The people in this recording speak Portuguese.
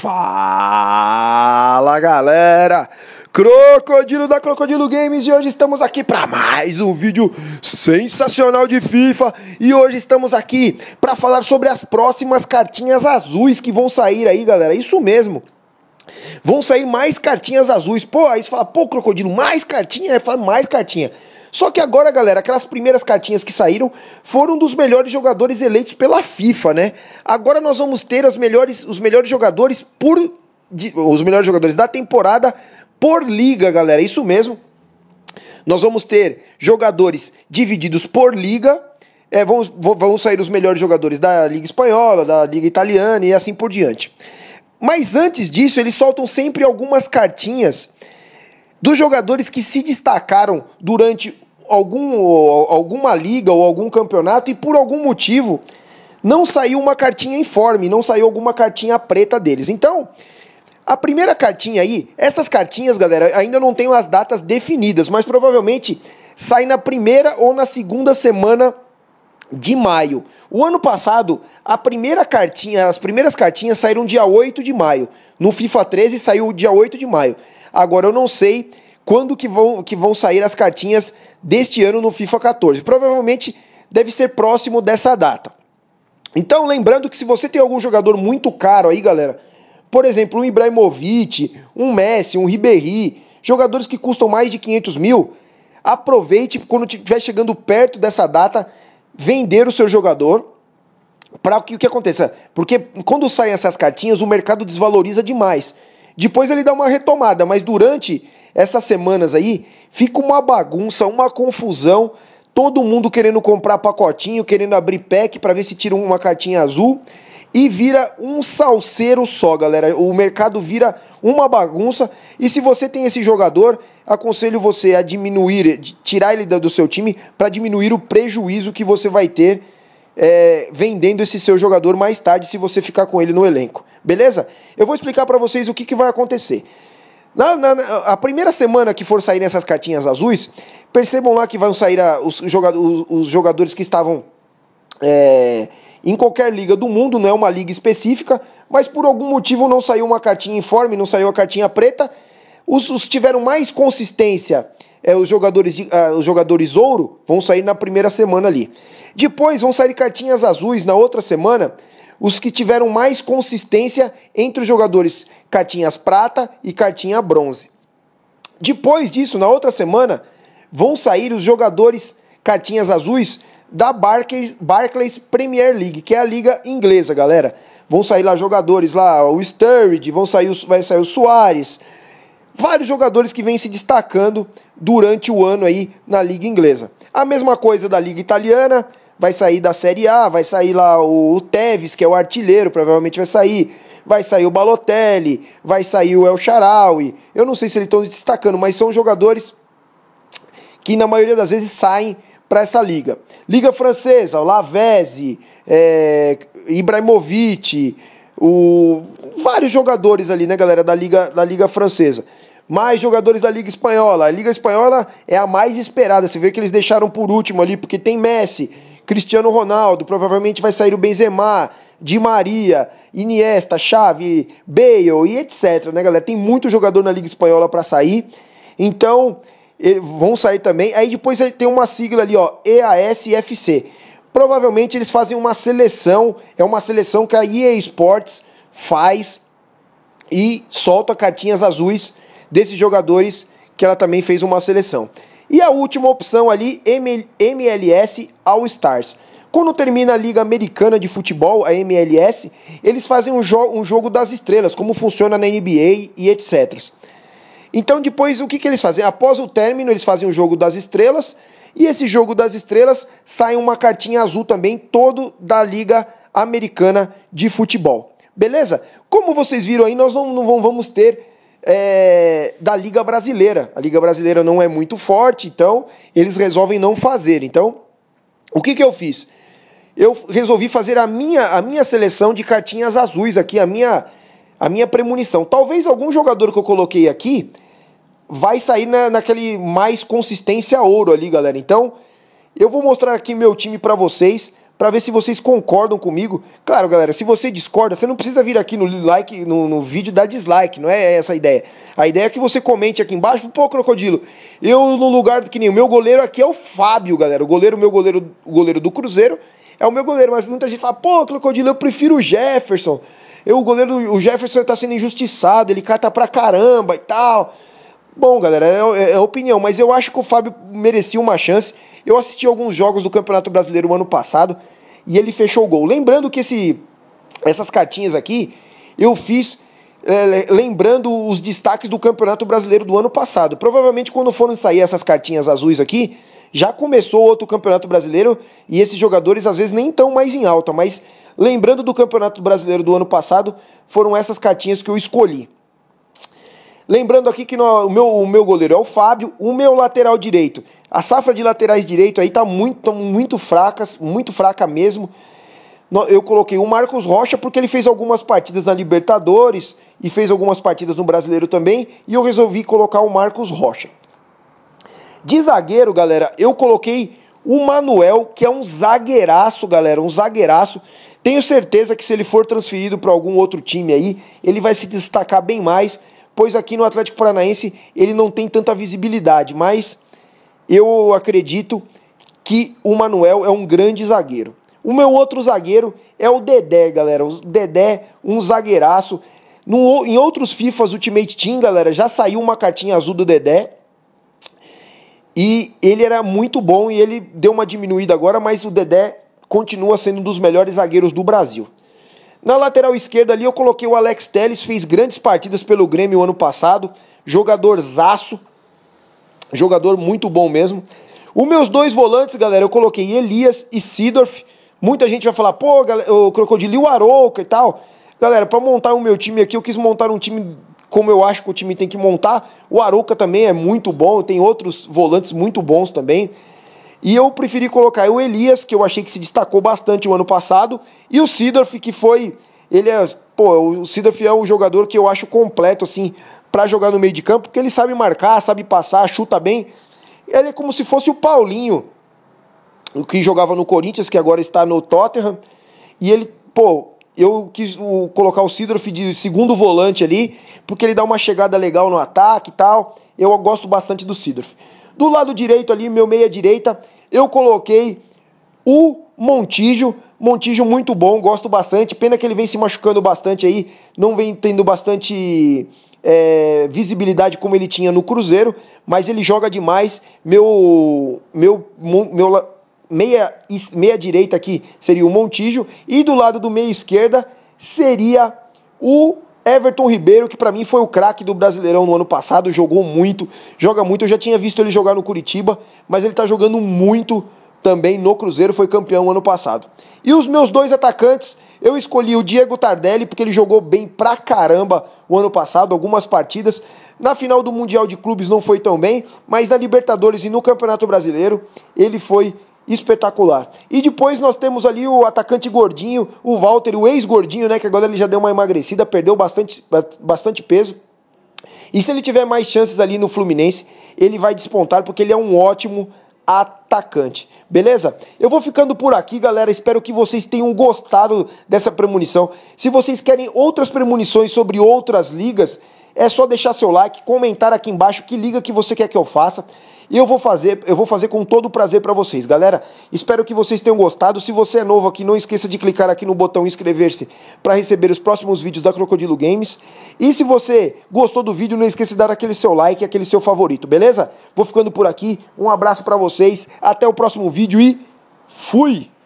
Fala galera! Crocodilo da Crocodilo Games e hoje estamos aqui para mais um vídeo sensacional de FIFA e hoje estamos aqui para falar sobre as próximas cartinhas azuis que vão sair aí, galera. Isso mesmo. Vão sair mais cartinhas azuis. Pô, aí você fala, pô, crocodilo, mais cartinha? É, fala mais cartinha. Só que agora, galera, aquelas primeiras cartinhas que saíram foram dos melhores jogadores eleitos pela FIFA, né? Agora nós vamos ter as melhores, os melhores jogadores por os melhores jogadores da temporada por liga, galera. Isso mesmo. Nós vamos ter jogadores divididos por liga. É, vão, vão sair os melhores jogadores da Liga Espanhola, da Liga Italiana e assim por diante. Mas antes disso, eles soltam sempre algumas cartinhas dos jogadores que se destacaram durante algum, alguma liga ou algum campeonato e por algum motivo não saiu uma cartinha informe, não saiu alguma cartinha preta deles. Então, a primeira cartinha aí, essas cartinhas, galera, ainda não tenho as datas definidas, mas provavelmente sai na primeira ou na segunda semana de maio. O ano passado, a primeira cartinha, as primeiras cartinhas saíram dia 8 de maio. No FIFA 13 saiu dia 8 de maio. Agora eu não sei quando que vão, que vão sair as cartinhas deste ano no FIFA 14. Provavelmente deve ser próximo dessa data. Então, lembrando que se você tem algum jogador muito caro aí, galera, por exemplo, um Ibrahimovic, um Messi, um Ribéry, jogadores que custam mais de 500 mil, aproveite quando estiver chegando perto dessa data, vender o seu jogador para que o que aconteça. Porque quando saem essas cartinhas, o mercado desvaloriza demais. Depois ele dá uma retomada, mas durante essas semanas aí, fica uma bagunça, uma confusão. Todo mundo querendo comprar pacotinho, querendo abrir pack para ver se tira uma cartinha azul. E vira um salseiro só, galera. O mercado vira uma bagunça. E se você tem esse jogador, aconselho você a diminuir, tirar ele do seu time para diminuir o prejuízo que você vai ter é, vendendo esse seu jogador mais tarde se você ficar com ele no elenco. Beleza? Eu vou explicar para vocês o que, que vai acontecer. Na, na, a primeira semana que for sair essas cartinhas azuis, percebam lá que vão sair a, os, joga, os, os, jogadores que estavam é, em qualquer liga do mundo, não é uma liga específica, mas por algum motivo não saiu uma cartinha informe, não saiu a cartinha preta. Os, os tiveram mais consistência, é, os, jogadores, de, ah, os jogadores ouro, vão sair na primeira semana ali. Depois vão sair cartinhas azuis na outra semana os que tiveram mais consistência entre os jogadores cartinhas prata e cartinha bronze. Depois disso, na outra semana, vão sair os jogadores cartinhas azuis da Barclays, Barclays Premier League, que é a liga inglesa, galera. Vão sair lá jogadores lá, o Sturridge, vão sair, vai sair o Soares, vários jogadores que vêm se destacando durante o ano aí na liga inglesa. A mesma coisa da liga italiana, vai sair da Série A, vai sair lá o, o Teves, que é o artilheiro, provavelmente vai sair. Vai sair o Balotelli, vai sair o El Charaui. Eu não sei se eles estão destacando, mas são jogadores que na maioria das vezes saem para essa liga. Liga francesa, o Lavezzi, é, Ibrahimovic, o, vários jogadores ali, né, galera, da liga, da liga francesa. Mais jogadores da Liga Espanhola. A Liga Espanhola é a mais esperada. Você vê que eles deixaram por último ali, porque tem Messi, Cristiano Ronaldo, provavelmente vai sair o Benzema, Di Maria, Iniesta, Xavi, Bale e etc, né, galera? Tem muito jogador na Liga Espanhola para sair. Então, vão sair também. Aí depois tem uma sigla ali, ó, EASFC. Provavelmente eles fazem uma seleção, é uma seleção que a EA Sports faz e solta cartinhas azuis desses jogadores que ela também fez uma seleção. E a última opção ali, MLS All Stars. Quando termina a Liga Americana de Futebol, a MLS, eles fazem um, jo um jogo das estrelas, como funciona na NBA e etc. Então depois o que, que eles fazem? Após o término, eles fazem o jogo das estrelas, e esse jogo das estrelas sai uma cartinha azul também, todo da Liga Americana de Futebol. Beleza? Como vocês viram aí, nós não, não vamos ter é, da Liga Brasileira. A Liga Brasileira não é muito forte, então eles resolvem não fazer. Então, o que, que eu fiz? Eu resolvi fazer a minha, a minha seleção de cartinhas azuis aqui, a minha, a minha premonição. Talvez algum jogador que eu coloquei aqui vai sair na, naquele mais consistência ouro ali, galera. Então, eu vou mostrar aqui meu time para vocês para ver se vocês concordam comigo. Claro, galera, se você discorda, você não precisa vir aqui no like no, no vídeo dar dislike, não é essa a ideia. A ideia é que você comente aqui embaixo, pô, crocodilo, eu no lugar que nem o meu goleiro aqui é o Fábio, galera. O goleiro, meu goleiro, o goleiro do Cruzeiro é o meu goleiro, mas muita gente fala, pô, crocodilo, eu prefiro o Jefferson. Eu, o goleiro, o Jefferson tá sendo injustiçado, ele cata pra caramba e tal. Bom, galera, é, é, é opinião, mas eu acho que o Fábio merecia uma chance. Eu assisti alguns jogos do Campeonato Brasileiro ano passado e ele fechou o gol. Lembrando que esse, essas cartinhas aqui eu fiz é, lembrando os destaques do Campeonato Brasileiro do ano passado. Provavelmente quando foram sair essas cartinhas azuis aqui, já começou outro Campeonato Brasileiro e esses jogadores às vezes nem estão mais em alta, mas lembrando do Campeonato Brasileiro do ano passado, foram essas cartinhas que eu escolhi. Lembrando aqui que no, o, meu, o meu goleiro é o Fábio, o meu lateral direito. A safra de laterais direito aí tá muito, muito fracas, muito fraca mesmo. Eu coloquei o Marcos Rocha porque ele fez algumas partidas na Libertadores e fez algumas partidas no Brasileiro também, e eu resolvi colocar o Marcos Rocha. De zagueiro, galera, eu coloquei o Manuel, que é um zagueiraço, galera, um zagueiraço. Tenho certeza que se ele for transferido para algum outro time aí, ele vai se destacar bem mais pois aqui no Atlético Paranaense ele não tem tanta visibilidade, mas eu acredito que o Manuel é um grande zagueiro. O meu outro zagueiro é o Dedé, galera. O Dedé, um zagueiraço. No, em outros FIFAs Ultimate Team, galera, já saiu uma cartinha azul do Dedé. E ele era muito bom e ele deu uma diminuída agora, mas o Dedé continua sendo um dos melhores zagueiros do Brasil. Na lateral esquerda ali eu coloquei o Alex Teles, fez grandes partidas pelo Grêmio ano passado, jogador zaço, jogador muito bom mesmo. Os meus dois volantes, galera, eu coloquei Elias e Sidorf. Muita gente vai falar, pô, galera, o Crocodilo e o Arouca e tal. Galera, para montar o meu time aqui, eu quis montar um time como eu acho que o time tem que montar. O Arouca também é muito bom, tem outros volantes muito bons também. E eu preferi colocar o Elias, que eu achei que se destacou bastante o ano passado, e o Sidorf, que foi. Ele é. Pô, o Sidorf é um jogador que eu acho completo, assim, para jogar no meio de campo, porque ele sabe marcar, sabe passar, chuta bem. Ele é como se fosse o Paulinho, o que jogava no Corinthians, que agora está no Tottenham. E ele, pô, eu quis colocar o Sidorf de segundo volante ali, porque ele dá uma chegada legal no ataque e tal. Eu gosto bastante do Sidorf. Do lado direito ali, meu meia direita, eu coloquei o Montijo. Montijo muito bom, gosto bastante. Pena que ele vem se machucando bastante aí, não vem tendo bastante é, visibilidade como ele tinha no Cruzeiro, mas ele joga demais. Meu, meu, meu meia, meia direita aqui seria o Montijo e do lado do meia esquerda seria o Everton Ribeiro, que para mim foi o craque do Brasileirão no ano passado, jogou muito, joga muito. Eu já tinha visto ele jogar no Curitiba, mas ele tá jogando muito também no Cruzeiro, foi campeão ano passado. E os meus dois atacantes, eu escolhi o Diego Tardelli porque ele jogou bem pra caramba o ano passado, algumas partidas. Na final do Mundial de Clubes não foi tão bem, mas na Libertadores e no Campeonato Brasileiro ele foi espetacular. E depois nós temos ali o atacante gordinho, o Walter, o ex-gordinho, né? Que agora ele já deu uma emagrecida, perdeu bastante, bastante peso. E se ele tiver mais chances ali no Fluminense, ele vai despontar porque ele é um ótimo atacante. Beleza? Eu vou ficando por aqui, galera. Espero que vocês tenham gostado dessa premonição. Se vocês querem outras premonições sobre outras ligas, é só deixar seu like, comentar aqui embaixo que liga que você quer que eu faça. E eu vou fazer, eu vou fazer com todo o prazer para vocês, galera. Espero que vocês tenham gostado. Se você é novo aqui, não esqueça de clicar aqui no botão inscrever-se para receber os próximos vídeos da Crocodilo Games. E se você gostou do vídeo, não esqueça de dar aquele seu like, aquele seu favorito, beleza? Vou ficando por aqui. Um abraço para vocês. Até o próximo vídeo e fui.